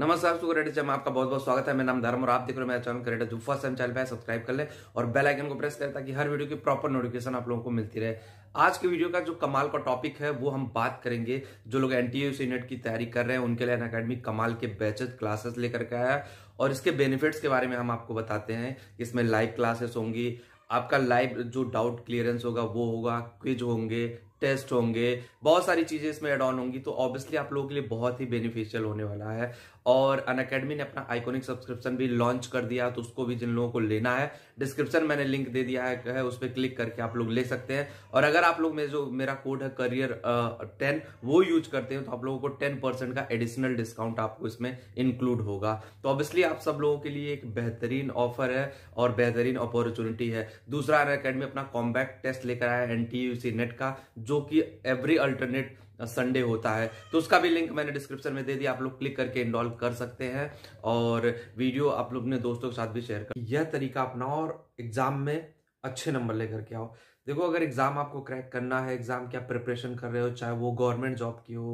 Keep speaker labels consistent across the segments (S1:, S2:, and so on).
S1: नमस्कार क्रिकेटर जम आपका बहुत बहुत स्वागत है मेरा नाम धर्म और आप देख रहे हो मेरा चैनल क्रिकेटर जो फर्स्ट टाइम चैनल है सब्सक्राइब कर ले और बेल आइकन को प्रेस करें ताकि हर वीडियो की प्रॉपर नोटिफिकेशन आप लोगों को मिलती रहे आज के वीडियो का जो कमाल का टॉपिक है वो हम बात करेंगे जो लोग एन टी नेट की तैयारी कर रहे हैं उनके लिए अन अकेडमी कमाल के बैचेज क्लासेस लेकर के आया है और इसके बेनिफिट्स के बारे में हम आपको बताते हैं इसमें लाइव क्लासेस होंगी आपका लाइव जो डाउट क्लियरेंस होगा वो होगा क्विज होंगे टेस्ट होंगे बहुत सारी चीज़ें इसमें एड ऑन होंगी तो ऑब्वियसली आप लोगों के लिए बहुत ही बेनिफिशियल होने वाला है और अन अकेडमी ने अपना आइकोनिक सब्सक्रिप्शन भी लॉन्च कर दिया तो उसको भी जिन लोगों को लेना है डिस्क्रिप्शन मैंने लिंक दे दिया है उस पर क्लिक करके आप लोग ले सकते हैं और अगर आप लोग मेरे जो मेरा कोड है करियर टेन वो यूज करते हैं तो आप लोगों को टेन परसेंट का एडिशनल डिस्काउंट आपको इसमें इंक्लूड होगा तो ऑब्वियसली आप सब लोगों के लिए एक बेहतरीन ऑफर है और बेहतरीन अपॉर्चुनिटी है दूसरा अन अकेडमी अपना कॉम्बैक्ट टेस्ट लेकर आया एन नेट का जो कि एवरी अल्टरनेट संडे होता है तो उसका भी लिंक मैंने डिस्क्रिप्शन में दे दिया आप लोग क्लिक करके इनरोल कर सकते हैं और वीडियो आप लोग अपने दोस्तों के साथ भी शेयर कर यह तरीका अपनाओ और एग्जाम में अच्छे नंबर लेकर के आओ देखो अगर एग्जाम आपको क्रैक करना है एग्जाम की आप प्रिपरेशन कर रहे हो चाहे वो गवर्नमेंट जॉब की हो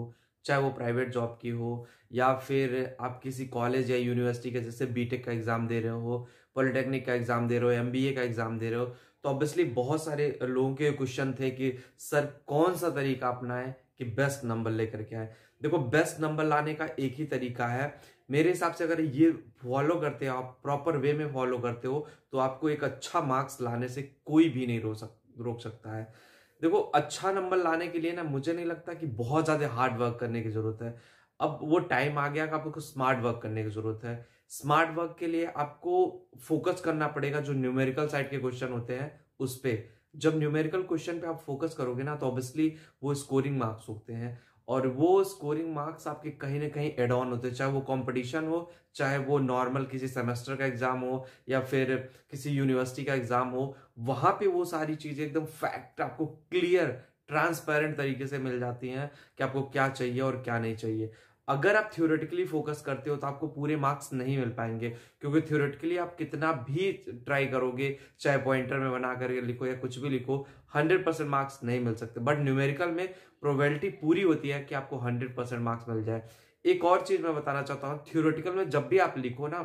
S1: चाहे वो प्राइवेट जॉब की हो या फिर आप किसी कॉलेज या यूनिवर्सिटी के जैसे बीटेक का एग्ज़ाम दे रहे हो पॉलिटेक्निक का एग्ज़ाम दे रहे हो एमबीए का एग्ज़ाम दे रहे हो तो ऑब्वियसली बहुत सारे लोगों के क्वेश्चन थे कि सर कौन सा तरीका अपनाएं कि बेस्ट नंबर लेकर के आए देखो बेस्ट नंबर लाने का एक ही तरीका है मेरे हिसाब से अगर ये फॉलो करते हो आप प्रॉपर वे में फॉलो करते हो तो आपको एक अच्छा मार्क्स लाने से कोई भी नहीं रोक सक रोक सकता है देखो अच्छा नंबर लाने के लिए ना मुझे नहीं लगता कि बहुत ज़्यादा हार्ड वर्क करने की ज़रूरत है अब वो टाइम आ गया कि आपको स्मार्ट वर्क करने की ज़रूरत है स्मार्ट वर्क के लिए आपको फोकस करना पड़ेगा जो न्यूमेरिकल साइड के क्वेश्चन होते हैं उस पर जब न्यूमेरिकल क्वेश्चन पे आप फोकस करोगे ना तो ऑब्वियसली वो स्कोरिंग मार्क्स होते हैं और वो स्कोरिंग मार्क्स आपके कहीं ना कहीं एड ऑन होते हैं चाहे वो कंपटीशन हो चाहे वो नॉर्मल किसी सेमेस्टर का एग्जाम हो या फिर किसी यूनिवर्सिटी का एग्जाम हो वहां पे वो सारी चीजें एकदम फैक्ट आपको क्लियर ट्रांसपेरेंट तरीके से मिल जाती हैं कि आपको क्या चाहिए और क्या नहीं चाहिए अगर आप थ्योरेटिकली फोकस करते हो तो आपको पूरे मार्क्स नहीं मिल पाएंगे क्योंकि थ्योरेटिकली आप कितना भी ट्राई करोगे चाहे पॉइंटर में बना कर लिखो या कुछ भी लिखो हंड्रेड परसेंट मार्क्स नहीं मिल सकते बट न्यूमेरिकल में प्रोबेबिलिटी पूरी होती है कि आपको हंड्रेड परसेंट मार्क्स मिल जाए एक और चीज मैं बताना चाहता हूँ थ्योरेटिकल में जब भी आप लिखो ना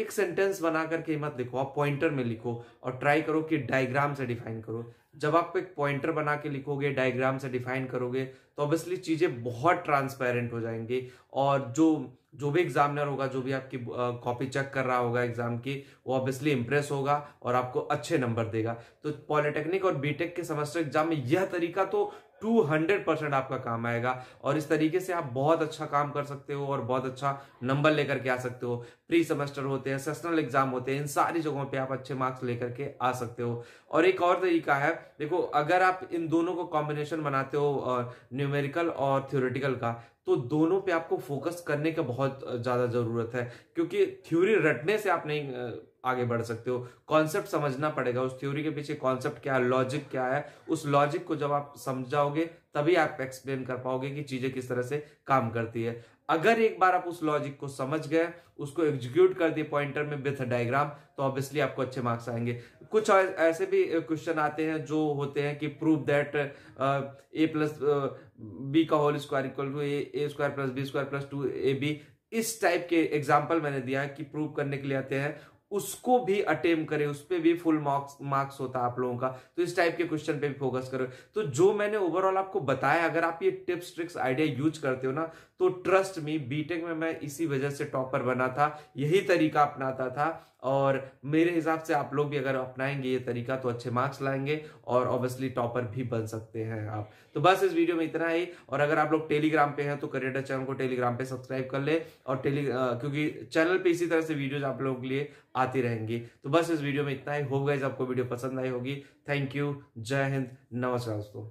S1: एक सेंटेंस बना करके मत लिखो आप पॉइंटर में लिखो और ट्राई करो कि डायग्राम से डिफाइन करो जब आप एक पॉइंटर बना के लिखोगे डायग्राम से डिफाइन करोगे तो ऑब्वियसली चीज़ें बहुत ट्रांसपेरेंट हो जाएंगी और जो जो भी एग्जामिनर होगा जो भी आपकी कॉपी चेक कर रहा होगा एग्जाम की वो ऑब्वियसली इंप्रेस होगा और आपको अच्छे नंबर देगा तो पॉलिटेक्निक और बीटेक के सेमेस्टर एग्जाम में यह तरीका तो टू हंड्रेड परसेंट आपका काम आएगा और इस तरीके से आप बहुत अच्छा काम कर सकते हो और बहुत अच्छा नंबर लेकर के आ सकते हो प्री सेमेस्टर होते हैं सेशनल एग्जाम होते हैं इन सारी जगहों पे आप अच्छे मार्क्स लेकर के आ सकते हो और एक और तरीका है देखो अगर आप इन दोनों को कॉम्बिनेशन बनाते हो न्यूमेरिकल और थ्योरेटिकल का तो दोनों पे आपको फोकस करने का बहुत ज़्यादा ज़रूरत है क्योंकि थ्योरी रटने से आप नहीं आगे बढ़ सकते हो कॉन्सेप्ट समझना पड़ेगा उस थ्योरी के पीछे कॉन्सेप्ट क्या है लॉजिक क्या है उस लॉजिक को जब आप समझाओगे तभी आप एक्सप्लेन कर पाओगे कि चीजें किस तरह से काम करती है अगर एक बार आप उस लॉजिक को समझ गए उसको एग्जीक्यूट कर दिए पॉइंटर में विथ डायग्राम तो ऑब्वियसली आपको अच्छे मार्क्स आएंगे कुछ ऐसे भी क्वेश्चन आते हैं जो होते हैं कि prove that A plus B का whole square equal to A A square plus B square plus two A B इस टाइप के एग्जाम्पल मैंने दिया है कि प्रूव करने के लिए आते हैं उसको भी अटेम करें उस पर भी फुल मार्क्स मार्क्स होता है आप लोगों का तो इस टाइप के क्वेश्चन पे भी फोकस करो तो जो मैंने ओवरऑल आपको बताया अगर आप ये टिप्स ट्रिक्स आइडिया यूज करते हो ना तो ट्रस्ट मी बीटेक में मैं इसी वजह से टॉपर बना था यही तरीका अपनाता था और मेरे हिसाब से आप लोग भी अगर अपनाएंगे ये तरीका तो अच्छे मार्क्स लाएंगे और ऑब्वियसली टॉपर भी बन सकते हैं आप तो बस इस वीडियो में इतना ही और अगर आप लोग टेलीग्राम पे हैं तो करियर चैनल को टेलीग्राम पे सब्सक्राइब कर ले और टेली क्योंकि चैनल पे इसी तरह से वीडियोज आप लोगों के लिए आती रहेंगी तो बस इस वीडियो में इतना ही होगा इस आपको वीडियो पसंद आई होगी थैंक यू जय हिंद नमस्कार दोस्तों